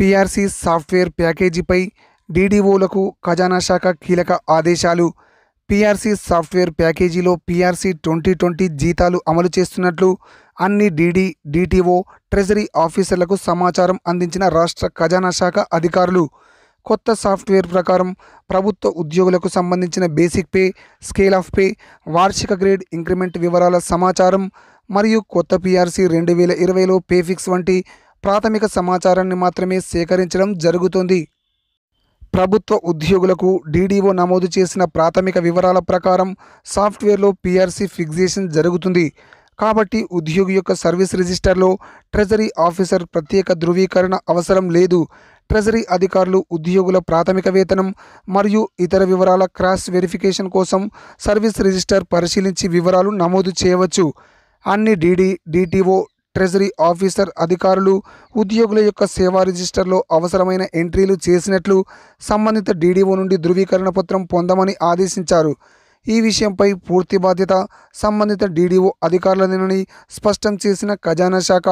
PRC software ప్యాకేజీపై డీడీఓలకు ఖజానా శాఖ కీలక ఆదేశాలు పీఆర్సీ సాఫ్ట్వేర్ ప్యాకేజీలో పీఆర్సీ ట్వంటీ ట్వంటీ జీతాలు అమలు చేస్తున్నట్లు అన్ని డీడీ డీటీఓ ట్రెజరీ ఆఫీసర్లకు సమాచారం అందించిన రాష్ట్ర ఖజానా శాఖ అధికారులు కొత్త సాఫ్ట్వేర్ ప్రకారం ప్రభుత్వ ఉద్యోగులకు సంబంధించిన basic pay scale of pay వార్షిక గ్రేడ్ ఇంక్రిమెంట్ వివరాల సమాచారం మరియు కొత్త పిఆర్సీ రెండు వేల ఇరవైలో పే ఫిక్స్ వంటి ప్రాథమిక సమాచారాన్ని మాత్రమే సేకరించడం జరుగుతుంది ప్రభుత్వ ఉద్యోగులకు డీడీఓ నమోదు చేసిన ప్రాథమిక వివరాల ప్రకారం సాఫ్ట్వేర్లో పీఆర్సీ ఫిక్సేషన్ జరుగుతుంది కాబట్టి ఉద్యోగి యొక్క సర్వీస్ రిజిస్టర్లో ట్రెజరీ ఆఫీసర్ ప్రత్యేక ధృవీకరణ అవసరం లేదు ట్రెజరీ అధికారులు ఉద్యోగుల ప్రాథమిక వేతనం మరియు ఇతర వివరాల క్రాస్ వెరిఫికేషన్ కోసం సర్వీస్ రిజిస్టర్ పరిశీలించి వివరాలు నమోదు చేయవచ్చు అన్ని డీడీ డీటీఓ ట్రెజరీ ఆఫీసర్ అధికారులు ఉద్యోగుల యొక్క సేవా రిజిస్టర్లో అవసరమైన ఎంట్రీలు చేసినట్లు సంబంధిత డీడీఓ నుండి ధృవీకరణ పత్రం పొందమని ఆదేశించారు ఈ విషయంపై పూర్తి బాధ్యత సంబంధిత డీడీఓ అధికారులనని స్పష్టం చేసిన ఖజానా శాఖ